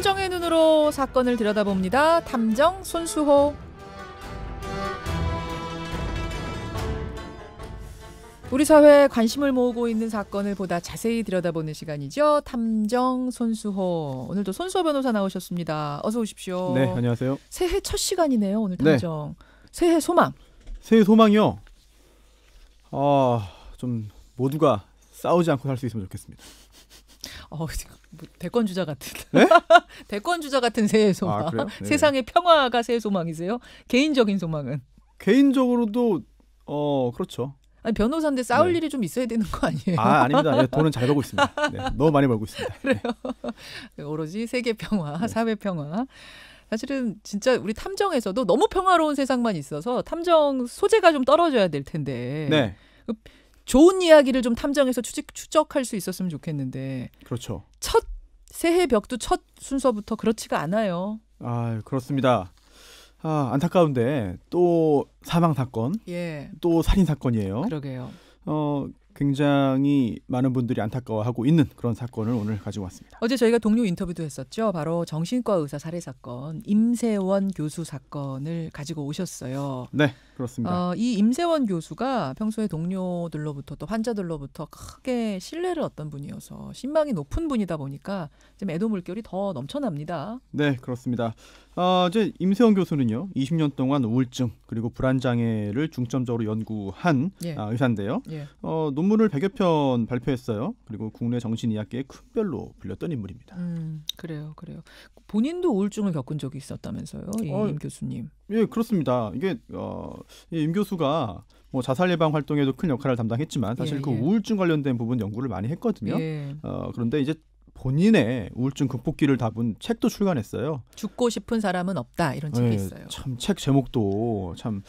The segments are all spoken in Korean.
탐정의 눈으로 사건을 들여다봅니다. 탐정 손수호. 우리 사회에 관심을 모으고 있는 사건을 보다 자세히 들여다보는 시간이죠. 탐정 손수호. 오늘도 손수호 변호사 나오셨습니다. 어서 오십시오. 네, 안녕하세요. 새해 첫 시간이네요. 오늘 네. 탐정. 네. 새해 소망. 새해 소망이요. 아, 좀 모두가 싸우지 않고 살 수 있으면 좋겠습니다. 어, 뭐 대권 주자 같은 네? 대권 주자 같은 새해 소망. 아, 네. 세상의 평화가 새해 소망이세요? 개인적인 소망은? 개인적으로도 어 그렇죠. 아니 변호사인데 싸울 네. 일이 좀 있어야 되는 거 아니에요? 아 아닙니다. 네, 돈은 잘 벌고 있습니다. 네. 너무 많이 벌고 있습니다. 그래요. 네, 오로지 세계 평화, 네. 사회 평화. 사실은 진짜 우리 탐정에서도 너무 평화로운 세상만 있어서 탐정 소재가 좀 떨어져야 될 텐데. 네. 그 좋은 이야기를 좀 탐정에서 추적, 추적할 수 있었으면 좋겠는데. 그렇죠. 첫 새해 벽두 첫 순서부터 그렇지가 않아요. 아 그렇습니다. 아 안타까운데 또 사망 사건, 예. 또 살인 사건이에요. 그러게요. 어 굉장히 많은 분들이 안타까워하고 있는 그런 사건을 오늘 가지고 왔습니다. 어제 저희가 동료 인터뷰도 했었죠. 바로 정신과 의사 살해 사건, 임세원 교수 사건을 가지고 오셨어요. 네. 그렇습니다. 어, 이 임세원 교수가 평소에 동료들로부터 또 환자들로부터 크게 신뢰를 얻던 분이어서 신망이 높은 분이다 보니까 지금 애도 물결이 더 넘쳐납니다. 네, 그렇습니다. 어, 이제 임세원 교수는요, 20년 동안 우울증 그리고 불안 장애를 중점적으로 연구한 예. 아, 의사인데요. 예. 어, 논문을 100여 편 발표했어요. 그리고 국내 정신의학계의 큰 별로 불렸던 인물입니다. 음, 그래요, 그래요. 본인도 우울증을 겪은 적이 있었다면서요, 어, 임 교수님. 예, 그렇습니다. 이게 어, 임 교수가 뭐 자살 예방 활동에도 큰 역할을 담당했지만 사실 예, 그 예. 우울증 관련된 부분 연구를 많이 했거든요. 예. 어, 그런데 이제 본인의 우울증 극복기를 담은 책도 출간했어요. 죽고 싶은 사람은 없다 이런 책이 예, 있어요. 참책 제목도 참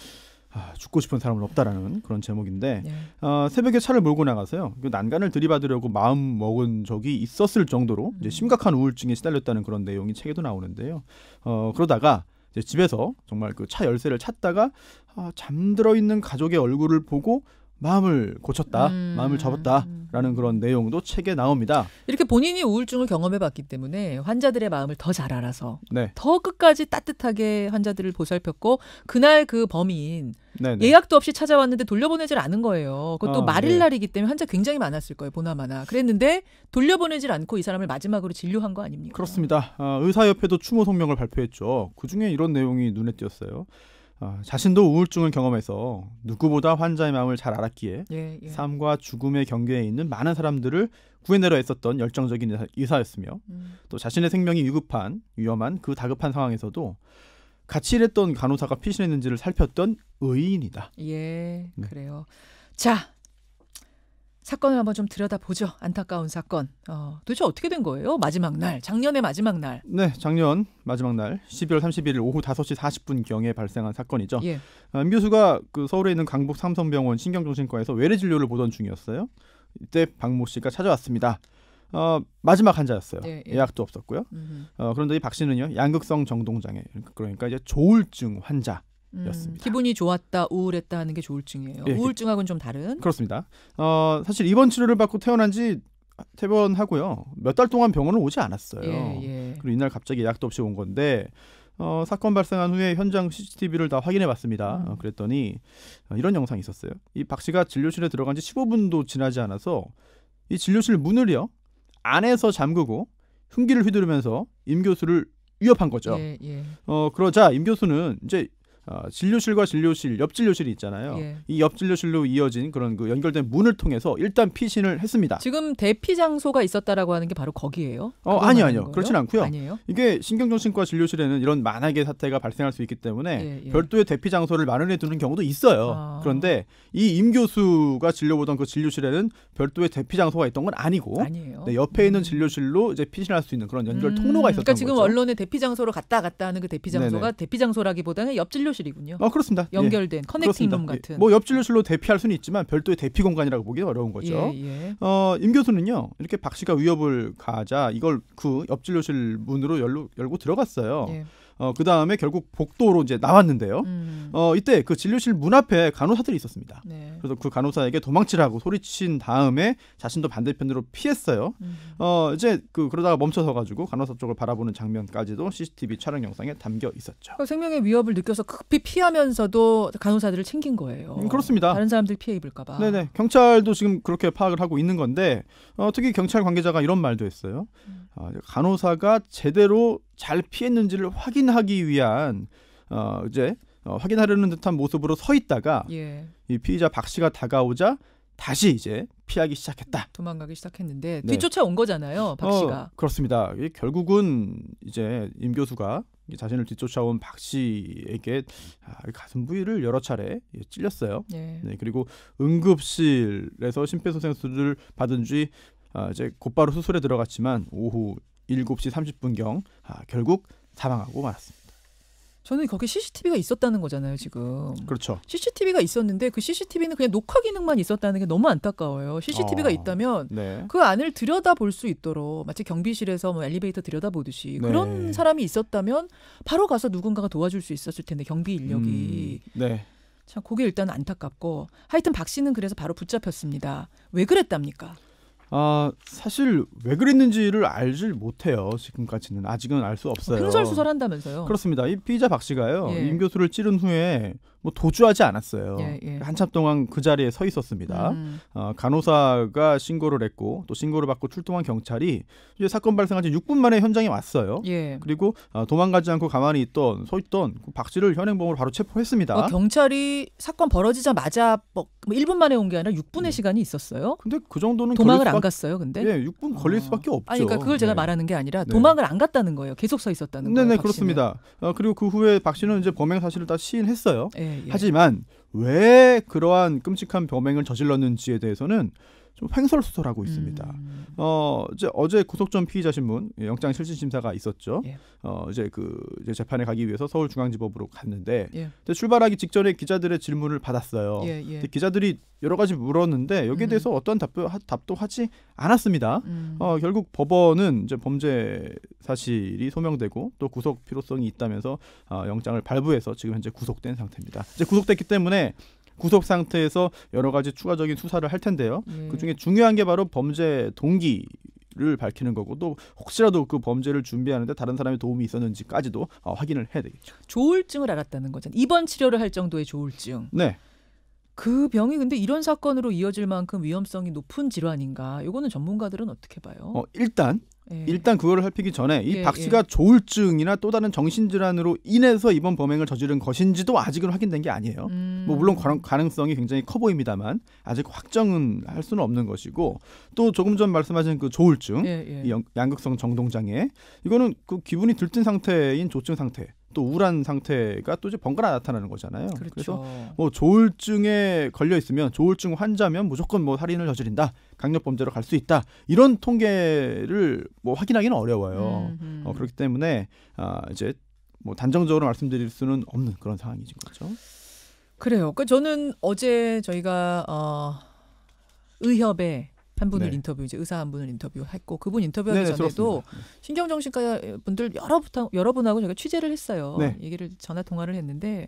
아, 죽고 싶은 사람은 없다라는 그런 제목인데 네. 어, 새벽에 차를 몰고 나가서요 그 난간을 들이받으려고 마음 먹은 적이 있었을 정도로 이제 음. 심각한 우울증에 시달렸다는 그런 내용이 책에도 나오는데요. 어, 그러다가 집에서 정말 그 차 열쇠를 찾다가 아, 잠들어 있는 가족의 얼굴을 보고 마음을 고쳤다, 음. 마음을 접었다라는 그런 내용도 책에 나옵니다. 이렇게 본인이 우울증을 경험해봤기 때문에 환자들의 마음을 더 잘 알아서 네. 더 끝까지 따뜻하게 환자들을 보살폈고 그날 그 범인 네네. 네. 예약도 없이 찾아왔는데 돌려보내질 않은 거예요. 그것도 아, 말일 네. 날이기 때문에 환자 굉장히 많았을 거예요. 보나마나. 그랬는데 돌려보내질 않고 이 사람을 마지막으로 진료한 거 아닙니까? 그렇습니다. 아, 의사협회도 추모 성명을 발표했죠. 그중에 이런 내용이 눈에 띄었어요. 아, 자신도 우울증을 경험해서 누구보다 환자의 마음을 잘 알았기에 예, 예. 삶과 죽음의 경계에 있는 많은 사람들을 구해내려 애썼던 열정적인 의사였으며 음. 또 자신의 생명이 위급한 위험한 그 다급한 상황에서도 같이 일했던 간호사가 피신했는지를 살폈던 의인이다. 예, 네. 그래요. 자, 사건을 한번 좀 들여다보죠. 안타까운 사건. 어, 도대체 어떻게 된 거예요? 마지막 날. 작년의 마지막 날. 네, 작년 마지막 날 12월 31일 오후 5시 40분 경에 발생한 사건이죠. 예. 아, 임 교수가 그 서울에 있는 강북 삼성병원 신경정신과에서 외래 진료를 보던 중이었어요. 이때 박모 씨가 찾아왔습니다. 어, 마지막 환자였어요. 예, 예. 약도 없었고요. 음 어, 그런데 이박 씨는요 양극성 정동장애 그러니까 이제 조울증 환자. 음, 기분이 좋았다, 우울했다 하는 게 조울증이에요. 예, 그 우울증하고는 좀 다른. 그렇습니다. 어, 사실 입원 치료를 받고 태어난 지 퇴원하고요. 몇 달 동안 병원을 오지 않았어요. 예, 예. 그리고 이날 갑자기 약도 없이 온 건데 어, 사건 발생한 후에 현장 CCTV를 다 확인해 봤습니다. 음. 어, 그랬더니 어, 이런 영상이 있었어요. 이 박 씨가 진료실에 들어간 지 15분도 지나지 않아서 이 진료실 문을요. 안에서 잠그고 흉기를 휘두르면서 임 교수를 위협한 거죠. 예, 예. 어, 그러자 임 교수는 이제 어, 진료실과 진료실 옆 진료실이 있잖아요. 예. 이옆 진료실로 이어진 그런 그 연결된 문을 통해서 일단 피신을 했습니다. 지금 대피 장소가 있었다라고 하는 게 바로 거기예요? 어 아니 아니요 그렇진 않고요. 아니에요? 이게 신경정신과 진료실에는 이런 만악의 사태가 발생할 수 있기 때문에 예, 예. 별도의 대피 장소를 마련해 두는 경우도 있어요. 아. 그런데 이 임 교수가 진료보던 그 진료실에는 별도의 대피 장소가 있던 건 아니고 네, 옆에 음. 있는 진료실로 이제 피신할 수 있는 그런 연결 음. 통로가 있었던 그러니까 지금 거죠. 언론의 대피 장소로 갔다 갔다 하는 그 대피 장소가 네네. 대피 장소라기보다는 옆 진료 진료실이군요. 어 그렇습니다. 예. 연결된 예. 커넥팅 룸 같은. 예. 뭐 옆진료실로 대피할 수는 있지만 별도의 대피 공간이라고 보기 어려운 거죠. 예, 예. 어임 교수는요 이렇게 박 씨가 위협을 가자 이걸 그 옆진료실 문으로 열로, 열고 들어갔어요. 예. 어, 그 다음에 결국 복도로 이제 나왔는데요. 음. 어, 이때 그 진료실 문 앞에 간호사들이 있었습니다. 네. 그래서 그 간호사에게 도망치라고 소리친 다음에 자신도 반대편으로 피했어요. 음. 어, 이제 그 그러다가 멈춰서 가지고 간호사 쪽을 바라보는 장면까지도 CCTV 촬영 영상에 담겨 있었죠. 그 생명의 위협을 느껴서 급히 피하면서도 간호사들을 챙긴 거예요. 음, 그렇습니다. 다른 사람들 피해 입을까봐. 네네. 경찰도 지금 그렇게 파악을 하고 있는 건데 어, 특히 경찰 관계자가 이런 말도 했어요. 어, 간호사가 제대로 잘 피했는지를 확인하기 위한 어 이제 어, 확인하려는 듯한 모습으로 서 있다가 예. 이 피의자 박 씨가 다가오자 다시 이제 피하기 시작했다. 도망가기 시작했는데 네. 뒤쫓아 온 거잖아요, 박 어, 씨가. 그렇습니다. 결국은 이제 임 교수가 자신을 뒤쫓아온 박 씨에게 아, 가슴 부위를 여러 차례 예, 찔렸어요. 예. 네, 그리고 응급실에서 심폐소생술을 받은 뒤 아, 이제 곧바로 수술에 들어갔지만 오후 7시 30분경 아, 결국 사망하고 말았습니다. 저는 거기 CCTV가 있었다는 거잖아요, 지금. 그렇죠. CCTV가 있었는데 그 CCTV는 그냥 녹화 기능만 있었다는 게 너무 안타까워요. CCTV가 어, 아, 있다면 네. 그 안을 들여다볼 수 있도록 마치 경비실에서 뭐 엘리베이터 들여다보듯이 네. 그런 사람이 있었다면 바로 가서 누군가가 도와줄 수 있었을 텐데 경비 인력이. 음, 네. 참 그게 일단 안타깝고 하여튼 박 씨는 그래서 바로 붙잡혔습니다. 왜 그랬답니까? 아 사실 왜 그랬는지를 알질 못해요 지금까지는 아직은 알 수 없어요. 횡설 어, 수설한다면서요? 그렇습니다. 이 피의자 박 씨가요 예. 임 교수를 찌른 후에 뭐 도주하지 않았어요. 예, 예. 한참 동안 그 자리에 서 있었습니다. 음. 어, 간호사가 신고를 했고 또 신고를 받고 출동한 경찰이 이제 사건 발생한 지 6분 만에 현장에 왔어요. 예. 그리고 어, 도망가지 않고 가만히 있던 서 있던 그 박 씨를 현행범으로 바로 체포했습니다. 어, 경찰이 사건 벌어지자마자 뭐 1분 뭐 만에 온 게 아니라 6분의 네. 음. 시간이 있었어요. 근데 그 정도는 도망을 수밖... 안 갔어요. 근데 네, 예, 6분 걸릴 어. 수밖에 없죠. 아니, 그러니까 그걸 제가 네. 말하는 게 아니라 네. 도망을 안 갔다는 거예요. 계속 서 있었다는 네네, 거예요. 네, 네 그렇습니다. 어, 그리고 그 후에 박 씨는 이제 범행 사실을 다 시인했어요. 예. 예, 예. 하지만 왜 그러한 끔찍한 범행을 저질렀는지에 대해서는 좀 횡설수설하고 있습니다. 음. 어 이제 어제 구속전 피의자 신문 예, 영장 실질 심사가 있었죠. 예. 어 이제 그 이제 재판에 가기 위해서 서울중앙지법으로 갔는데 예. 출발하기 직전에 기자들의 질문을 받았어요. 예, 예. 기자들이 여러 가지 물었는데 여기에 음. 대해서 어떤 답도, 하, 답도 하지 않았습니다. 음. 어, 결국 법원은 이제 범죄 사실이 소명되고 또 구속 필요성이 있다면서 어, 영장을 발부해서 지금 현재 구속된 상태입니다. 이제 구속됐기 때문에 구속 상태에서 여러 가지 추가적인 수사를 할 텐데요. 네. 그 중에 중요한 게 바로 범죄 동기 를 밝히는 거고 또 혹시라도 그 범죄를 준비하는데 다른 사람의 도움이 있었는지까지도 어, 확인을 해야 되겠죠. 조울증을 알았다는 거잖아요. 입원 치료를 할 정도의 조울증. 네. 그 병이 근데 이런 사건으로 이어질 만큼 위험성이 높은 질환인가? 이거는 전문가들은 어떻게 봐요? 어, 일단 예. 일단 그거를 살피기 전에 이 예, 박 씨가 예. 조울증이나 또 다른 정신질환으로 인해서 이번 범행을 저지른 것인지도 아직은 확인된 게 아니에요. 음. 뭐 물론 가능성이 굉장히 커 보입니다만 아직 확정은 할 수는 없는 것이고 또 조금 전 말씀하신 그 조울증, 예, 예. 이 양극성 정동장애 이거는 그 기분이 들뜬 상태인 조증 상태. 또 우울한 상태가 또 이제 번갈아 나타나는 거잖아요. 그렇죠. 그래서뭐 조울증에 걸려 있으면 조울증 환자면 무조건 뭐 살인을 저지른다, 강력 범죄로 갈 수 있다 이런 통계를 뭐 확인하기는 어려워요. 음흠. 어, 그렇기 때문에 아, 이제 뭐 단정적으로 말씀드릴 수는 없는 그런 상황이신 거죠. 그래요. 그 그러니까 저는 어제 저희가 어, 의협에 한 분을 네. 인터뷰 이제 의사 한 분을 인터뷰했고 그분 인터뷰하기 네네, 네, 전에도 들었습니다. 신경정신과 분들 여러 여러분하고 제가 취재를 했어요. 네. 얘기를 전화 통화를 했는데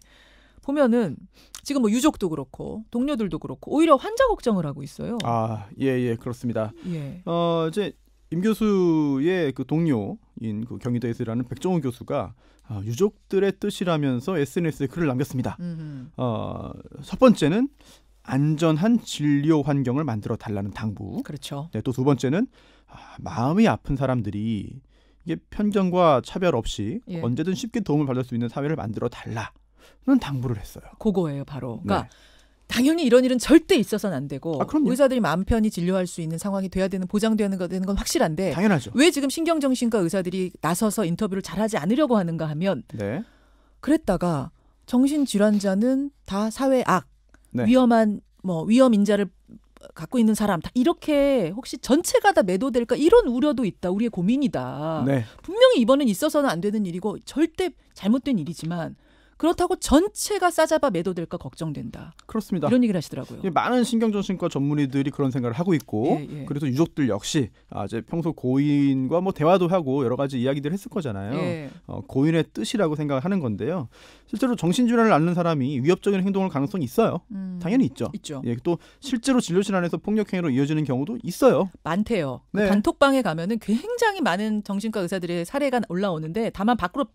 보면은 지금 뭐 유족도 그렇고 동료들도 그렇고 오히려 환자 걱정을 하고 있어요. 아, 예, 예, 그렇습니다. 예. 어, 이제 임 교수의 그 동료인 그 경희대에서 일하는 백종원 교수가 어, 유족들의 뜻이라면서 SNS에 글을 남겼습니다. 어, 첫 번째는 안전한 진료 환경을 만들어 달라는 당부. 그렇죠. 네, 또 두 번째는 아, 마음이 아픈 사람들이 이게 편견과 차별 없이 예. 언제든 쉽게 도움을 받을 수 있는 사회를 만들어 달라는 당부를 했어요. 그거예요, 바로. 네. 그러니까 네. 당연히 이런 일은 절대 있어서는 안 되고 아, 의사들이 마음 편히 진료할 수 있는 상황이 돼야 되는 보장되는 거 되는 건 확실한데 당연하죠. 왜 지금 신경정신과 의사들이 나서서 인터뷰를 잘하지 않으려고 하는가 하면 네. 그랬다가 정신질환자는 다 사회 악 네. 위험한 뭐 위험 인자를 갖고 있는 사람 다 이렇게 혹시 전체가 다 매도될까 이런 우려도 있다 우리의 고민이다 네. 분명히 이번엔 있어서는 안 되는 일이고 절대 잘못된 일이지만 그렇다고 전체가 싸잡아 매도될까 걱정된다. 그렇습니다. 이런 얘기를 하시더라고요. 예, 많은 신경전신과 전문의들이 그런 생각을 하고 있고 예, 예. 그래서 유족들 역시 아, 이제 평소 고인과 뭐 대화도 하고 여러 가지 이야기들을 했을 거잖아요. 예. 어, 고인의 뜻이라고 생각하는 을 건데요. 실제로 정신질환을 앓는 사람이 위협적인 행동을 가능성이 있어요. 음, 당연히 있죠. 있죠. 예, 또 실제로 진료실 안에서 폭력행위로 이어지는 경우도 있어요. 많대요. 그 네. 단톡방에 가면은 굉장히 많은 정신과 의사들의 사례가 올라오는데 다만 밖으로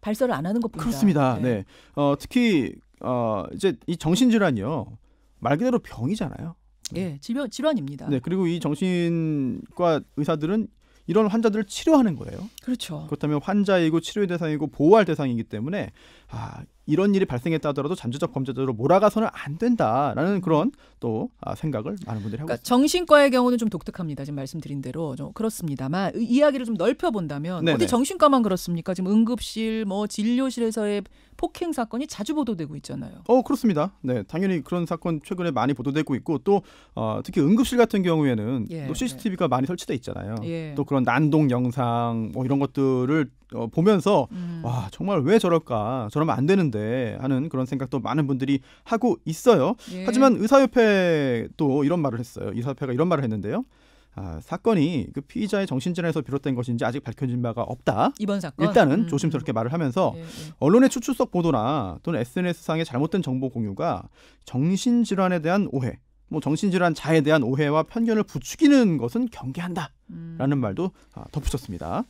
발설을 안 하는 것뿐다 그렇습니다. 네. 네. 어, 특히 어, 이제 이 정신질환이요 말 그대로 병이잖아요. 예, 네, 질병 질환입니다. 네, 그리고 이 정신과 의사들은 이런 환자들을 치료하는 거예요. 그렇죠. 그렇다면 환자이고 치료의 대상이고 보호할 대상이기 때문에 아 이런 일이 발생했다 하더라도 잠재적 범죄자로 몰아가서는 안 된다라는 그런 또 아, 생각을 많은 분들이 하고 그러니까 있습니다. 정신과의 경우는 좀 독특합니다. 지금 말씀드린 대로 좀 그렇습니다만 이야기를 좀 넓혀 본다면 어디 정신과만 그렇습니까? 지금 응급실 뭐 진료실에서의 폭행 사건이 자주 보도되고 있잖아요. 어 그렇습니다. 네 당연히 그런 사건 최근에 많이 보도되고 있고 또 어, 특히 응급실 같은 경우에는 예, 또 CCTV가 네. 예. 많이 설치돼 있잖아요. 예. 또 그런 난동 영상 뭐 이런 것들을 어, 보면서 음. 와 정말 왜 저럴까 저러면 안 되는. 되는데 하는 그런 생각도 많은 분들이 하고 있어요. 예. 하지만 의사협회도 이런 말을 했어요. 의사협회가 이런 말을 했는데요. 아, 사건이 그 피의자의 정신질환에서 비롯된 것인지 아직 밝혀진 바가 없다. 이번 사건 일단은 음. 조심스럽게 말을 하면서 예, 예. 언론의 추출석 보도나 또는 SNS상의 잘못된 정보 공유가 정신질환에 대한 오해, 뭐 정신질환 자에 대한 오해와 편견을 부추기는 것은 경계한다라는 음. 말도 아, 덧붙였습니다.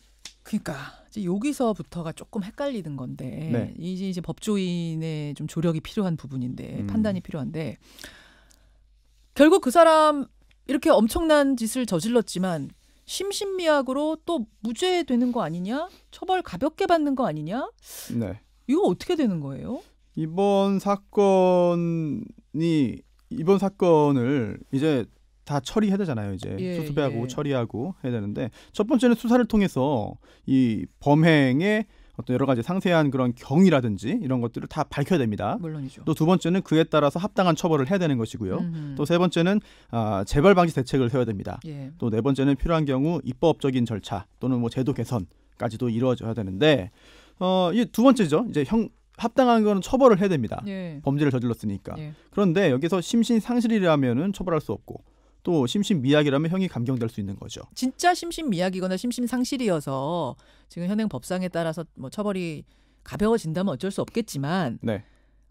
그러니까 이제 여기서부터가 조금 헷갈리는 건데 네. 이제 이제 법조인의 좀 조력이 필요한 부분인데 음. 판단이 필요한데 결국 그 사람 이렇게 엄청난 짓을 저질렀지만 심신미약으로 또 무죄되는 거 아니냐? 처벌 가볍게 받는 거 아니냐? 네. 이거 어떻게 되는 거예요? 이번 사건이 이번 사건을 이제 다 처리해야 되잖아요. 이제 예, 수습하고 예. 처리하고 해야 되는데 첫 번째는 수사를 통해서 이 범행의 어떤 여러 가지 상세한 그런 경위라든지 이런 것들을 다 밝혀야 됩니다. 물론이죠. 또 두 번째는 그에 따라서 합당한 처벌을 해야 되는 것이고요. 또 세 번째는 아, 재발 방지 대책을 세워야 됩니다. 예. 또네 번째는 필요한 경우 입법적인 절차 또는 뭐 제도 개선까지도 이루어져야 되는데 어, 이두 번째죠. 이제 형 합당한 거는 처벌을 해야 됩니다. 예. 범죄를 저질렀으니까. 예. 그런데 여기서 심신 상실이라면은 처벌할 수 없고 또 심신미약이라면 형이 감경될 수 있는 거죠. 진짜 심신미약이거나 심신상실이어서 지금 현행 법상에 따라서 뭐 처벌이 가벼워진다면 어쩔 수 없겠지만 네.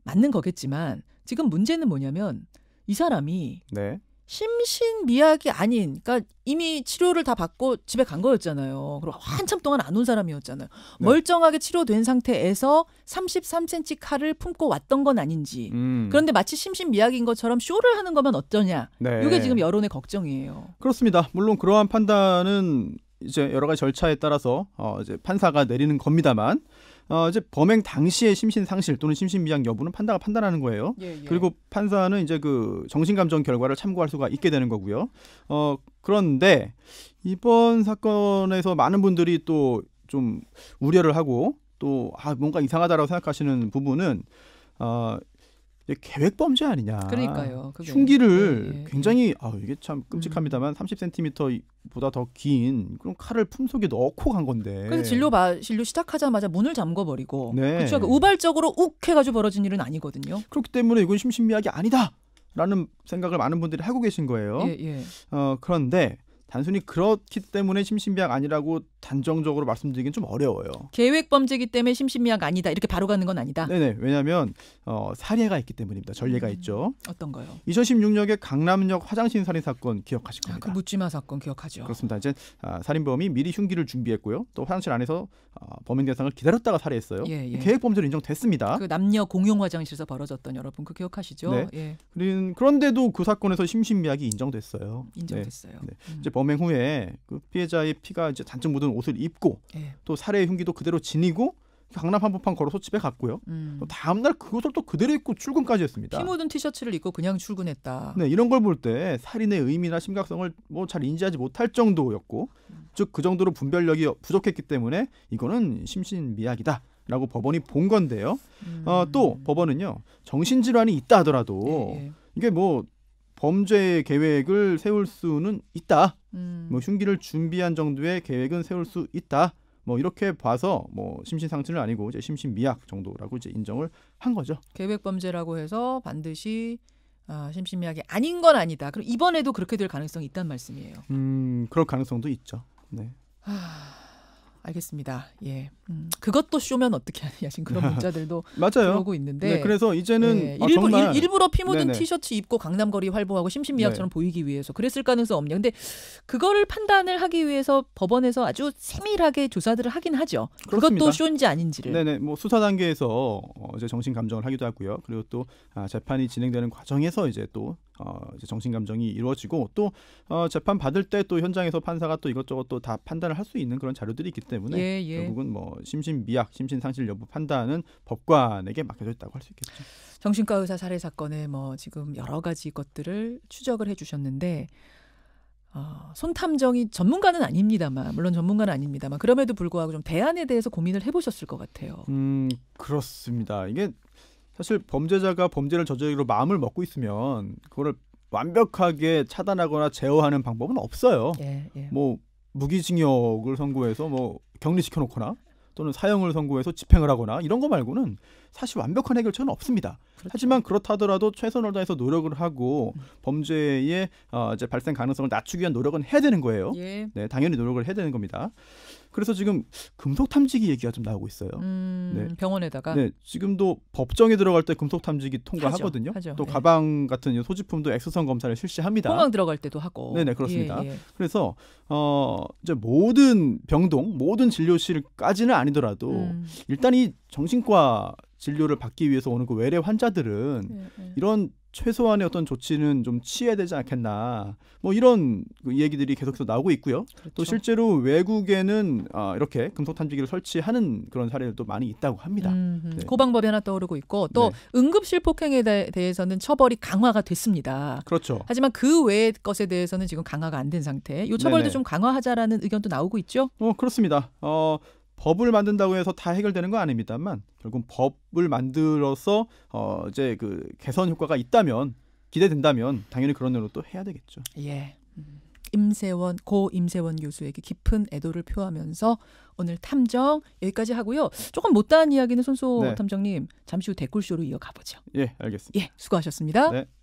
맞는 거겠지만 지금 문제는 뭐냐면 이 사람이 네. 심신미약이 아닌, 그러니까 이미 치료를 다 받고 집에 간 거였잖아요. 그리고 한참 동안 안 온 사람이었잖아요. 네. 멀쩡하게 치료된 상태에서 33cm 칼을 품고 왔던 건 아닌지. 음. 그런데 마치 심신미약인 것처럼 쇼를 하는 거면 어떠냐. 네. 이게 지금 여론의 걱정이에요. 그렇습니다. 물론 그러한 판단은 이제 여러 가지 절차에 따라서 어 이제 판사가 내리는 겁니다만 어, 이제 범행 당시의 심신 상실 또는 심신 미약 여부는 판다가 판단하는 거예요. 예, 예. 그리고 판사는 이제 그 정신 감정 결과를 참고할 수가 있게 되는 거고요. 어, 그런데 이번 사건에서 많은 분들이 또 좀 우려를 하고 또 아, 뭔가 이상하다라고 생각하시는 부분은 어, 이게 계획 범죄 아니냐. 그러니까요. 그게. 흉기를 네, 네. 굉장히 아 이게 참 끔찍합니다만 음. 30cm보다 더 긴 그런 칼을 품속에 넣고 간 건데. 그래서 진료 마, 진료 시작하자마자 문을 잠궈 버리고 네. 그렇죠. 그러니까 우발적으로 욱해 가지고 벌어진 일은 아니거든요. 그렇기 때문에 이건 심신미약이 아니다. 라는 생각을 많은 분들이 하고 계신 거예요. 예, 예. 어, 그런데 단순히 그렇기 때문에 심신미약 아니라고 단정적으로 말씀드리긴 좀 어려워요. 계획 범죄기 때문에 심신미약 아니다. 이렇게 바로 가는 건 아니다. 네네. 왜냐하면 어, 사례가 있기 때문입니다. 전례가 음, 있죠. 어떤 거요? 2016년에 강남역 화장실 살인 사건 기억하실 겁니다. 아, 그 묻지마 사건 기억하죠. 그렇습니다. 이제 아, 살인범이 미리 흉기를 준비했고요. 또 화장실 안에서 아, 범행 대상을 기다렸다가 살해했어요. 예, 예. 계획 범죄로 인정됐습니다. 그 남녀 공용 화장실에서 벌어졌던 여러분 그 기억하시죠? 네. 예. 그런데도 그 사건에서 심신미약이 인정됐어요. 인정됐어요. 네. 네. 음. 이제 범행 후에 그 피해자의 피가 이제 잔뜩 묻은 입은 옷을 입고 예. 또 살해의 흉기도 그대로 지니고 강남 한복판 걸어서 집에 갔고요. 음. 다음 날 그것을 또 그대로 입고 출근까지 했습니다. 피 묻은 티셔츠를 입고 그냥 출근했다. 네, 이런 걸 볼 때 살인의 의미나 심각성을 뭐 잘 인지하지 못할 정도였고, 음. 즉그 정도로 분별력이 부족했기 때문에 이거는 심신미약이다. 라고 법원이 본 건데요. 음. 어, 또 법원은요 정신질환이 있다 하더라도 예, 예. 이게 뭐 범죄 계획을 세울 수는 있다. 음. 뭐 흉기를 준비한 정도의 계획은 세울 수 있다. 뭐 이렇게 봐서 뭐 심신상처는 아니고 이제 심신미약 정도라고 이제 인정을 한 거죠. 계획 범죄라고 해서 반드시 아, 심신미약이 아닌 건 아니다. 그럼 이번에도 그렇게 될 가능성이 있단 말씀이에요. 음, 그럴 가능성도 있죠. 네. 하... 알겠습니다. 예. 음, 그것도 쇼면 어떻게 하느냐 지금 그런 문자들도 맞오고 있는데. 네, 그래서 이제는 네, 아, 일부, 정말... 일, 부러피 묻은 네네. 티셔츠 입고 강남거리 활보하고 심신미약처럼 네. 보이기 위해서 그랬을 가능성 없냐. 근데 그거를 판단을 하기 위해서 법원에서 아주 세밀하게 조사들을 하긴 하죠. 그렇습니다. 그것도 쇼인지 아닌지를. 네네. 뭐 수사 단계에서 어, 이제 정신 감정을 하기도 하고요. 그리고 또 아, 재판이 진행되는 과정에서 이제 또 어, 이제 정신 감정이 이루어지고 또 어, 재판 받을 때 또 현장에서 판사가 또 이것저것 또 다 판단을 할 수 있는 그런 자료들이 있기 때문에 예, 예. 결국은 뭐 심신 미약, 심신 상실 여부 판단은 법관에게 맡겨져 있다고 할 수 있겠죠. 정신과 의사 살해 사건에뭐 지금 여러 가지 것들을 추적을 해주셨는데. 어, 손탐정이 전문가는 아닙니다만 물론 전문가는 아닙니다만 그럼에도 불구하고 좀 대안에 대해서 고민을 해보셨을 것 같아요. 음 그렇습니다. 이게 사실 범죄자가 범죄를 저지르기로 마음을 먹고 있으면 그거를 완벽하게 차단하거나 제어하는 방법은 없어요. 예, 예. 뭐 무기징역을 선고해서 뭐 격리시켜 놓거나 또는 사형을 선고해서 집행을 하거나 이런 거 말고는 사실 완벽한 해결책은 없습니다. 그렇죠. 하지만 그렇다더라도 최선을 다해서 노력을 하고 음. 범죄의 어, 이제 발생 가능성을 낮추기 위한 노력은 해야 되는 거예요. 예. 네, 당연히 노력을 해야 되는 겁니다. 그래서 지금 금속 탐지기 얘기가 좀 나오고 있어요. 음, 네. 병원에다가 네, 지금도 법정에 들어갈 때 금속 탐지기 통과하거든요. 하죠, 하죠. 또 네. 가방 같은 소지품도 엑스선 검사를 실시합니다. 공항 들어갈 때도 하고. 네네 그렇습니다. 예, 예, 예. 그래서 어 이제 모든 병동, 모든 진료실까지는 아니더라도 음. 일단 이 정신과 진료를 받기 위해서 오는 그 외래 환자들은 예, 이런 최소한의 어떤 조치는 좀 취해야 되지 않겠나 뭐 이런 그 얘기들이 계속해서 나오고 있고요. 그렇죠. 또 실제로 외국에는 어, 이렇게 금속 탐지기를 설치하는 그런 사례들도 많이 있다고 합니다. 음, 네. 그 방법이 하나 떠오르고 있고 또 네. 응급실 폭행에 대, 해서는 처벌이 강화가 됐습니다. 그렇죠. 하지만 그 외의 것에 대해서는 지금 강화가 안 된 상태. 요 처벌도 네네. 좀 강화하자라는 의견도 나오고 있죠. 어 그렇습니다. 어 법을 만든다고 해서 다 해결되는 건 아닙니다만 결국 법을 만들어서 어 이제 그 개선 효과가 있다면 기대된다면 당연히 그런 으로 또 해야 되겠죠. 예. 음. 임세원 고 임세원 교수에게 깊은 애도를 표하면서 오늘 탐정 여기까지 하고요. 조금 못다한 이야기는 손소 네. 탐정님 잠시 후 댓글쇼로 이어가 보죠. 예, 알겠습니다. 예, 수고하셨습니다. 네.